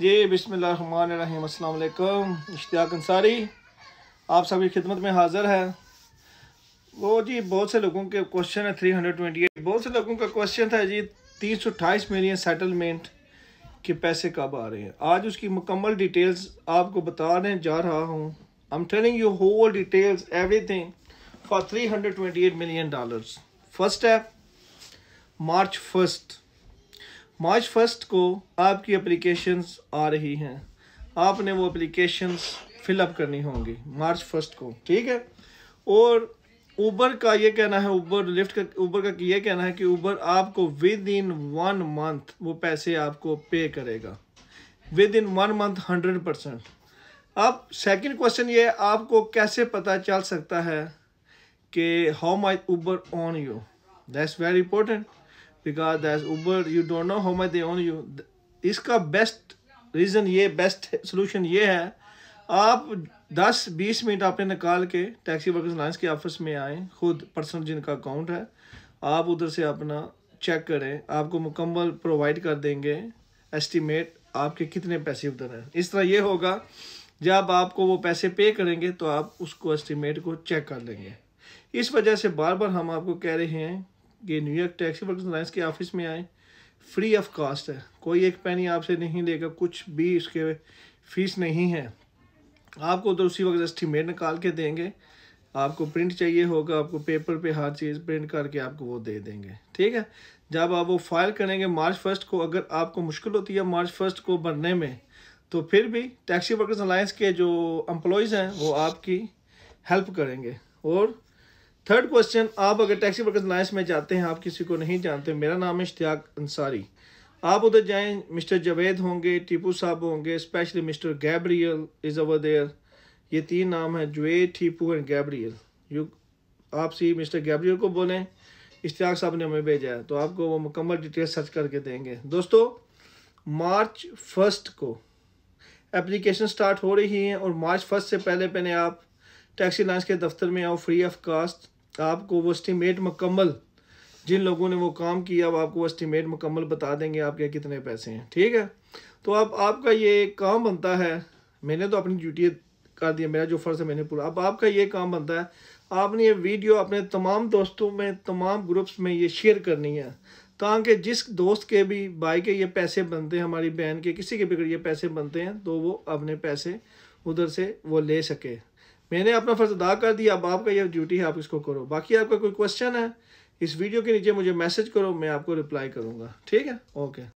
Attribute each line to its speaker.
Speaker 1: जी बिसमीम अल्लाम इश्तियाक अंसारी आप सबकी खिदमत में हाज़िर है वो जी बहुत से लोगों के क्वेश्चन है थ्री हंड्रेड ट्वेंटी एट बहुत से लोगों का क्वेश्चन था जी तीन सौ अट्ठाईस मिलियन सेटलमेंट के पैसे कब आ रहे हैं आज उसकी मुकम्मल डिटेल्स आपको बताने जा रहा हूँ I am telling you whole details everything for three hundred twenty eight million dollars first है मार्च फर्स्ट मार्च फर्स्ट को आपकी एप्लीकेशंस आ रही हैं आपने वो अप्लीकेशंस फिलअप करनी होंगी मार्च फर्स्ट को ठीक है और ऊबर का ये कहना है ऊबर लिफ्ट का ऊबर का ये कहना है कि ऊबर आपको विद इन वन मंथ वो पैसे आपको पे करेगा within one month hundred percent अब सेकंड क्वेश्चन ये आपको कैसे पता चल सकता है कि how my Uber on you that's very important because that Uber you don't know how much they own you इसका बेस्ट रीज़न ये बेस्ट सोल्यूशन ये है आप 10-20 मिनट आपने निकाल के टैक्सी वर्कर्स लाइन्स के ऑफिस में आएँ खुद पर्सनल जिनका अकाउंट है आप उधर से अपना चेक करें आपको मुकम्मल प्रोवाइड कर देंगे एस्टिमेट आपके कितने पैसे उधर हैं इस तरह ये होगा जब आपको वो पैसे पे करेंगे तो आप उसको एस्टिमेट को चेक कर लेंगे इस वजह से बार बार हम आपको कह रहे हैं ये न्यूयॉर्क टैक्सी वर्कर्स अलायंस के ऑफिस में आएँ फ्री ऑफ कॉस्ट है कोई एक पैनी आपसे नहीं लेगा कुछ भी इसके फीस नहीं है आपको तो उसी वक्त एस्टीमेट निकाल के देंगे आपको प्रिंट चाहिए होगा आपको पेपर पे हर चीज़ प्रिंट करके आपको वो दे देंगे ठीक है जब आप वो फाइल करेंगे मार्च फर्स्ट को अगर आपको मुश्किल होती है मार्च फर्स्ट को भरने में तो फिर भी टैक्सी वर्कर्स अलायंस के जो एम्प्लॉयज़ हैं वो आपकी हेल्प करेंगे और थर्ड क्वेश्चन आप अगर टैक्सी वर्कर्स लाइन्स में जाते हैं आप किसी को नहीं जानते मेरा नाम है इश्तियाक अंसारी आप उधर जाएं मिस्टर जवेद होंगे टीपू साहब होंगे specially mister Gabriel is our there ये तीन नाम हैं Javed Tipu and Gabriel you आप सी मिस्टर गैब्रियल को बोलें इश्तियाक साहब ने हमें भेजा है तो आपको वो मुकम्मल डिटेल सर्च करके देंगे दोस्तों मार्च फर्स्ट को एप्लीकेशन स्टार्ट हो रही हैं और मार्च फर्स्ट से पहले पहले आप टैक्सी लाइन्स के दफ्तर में आओ फ्री ऑफ कास्ट आपको वो एस्टिमेट मुकम्मल जिन लोगों ने वो काम किया वो आपको एस्टिमेट मुकम्मल बता देंगे आपके कितने पैसे हैं ठीक है तो अब आपका ये काम बनता है मैंने तो अपनी ड्यूटी कर दिया मेरा जो फ़र्ज़ है मैंने पूरा अब आपका ये काम बनता है आपने ये वीडियो अपने तमाम दोस्तों में तमाम ग्रुप्स में ये शेयर करनी है ताकि जिस दोस्त के भी भाई के ये पैसे बनते हैं हमारी बहन के किसी के भी ये पैसे बनते हैं तो वो अपने पैसे उधर से वो ले सके मैंने अपना फ़र्ज़ अदा कर दिया अब आपका यह ड्यूटी है आप इसको करो बाकी आपका कोई क्वेश्चन है इस वीडियो के नीचे मुझे मैसेज करो मैं आपको रिप्लाई करूँगा ठीक है ओके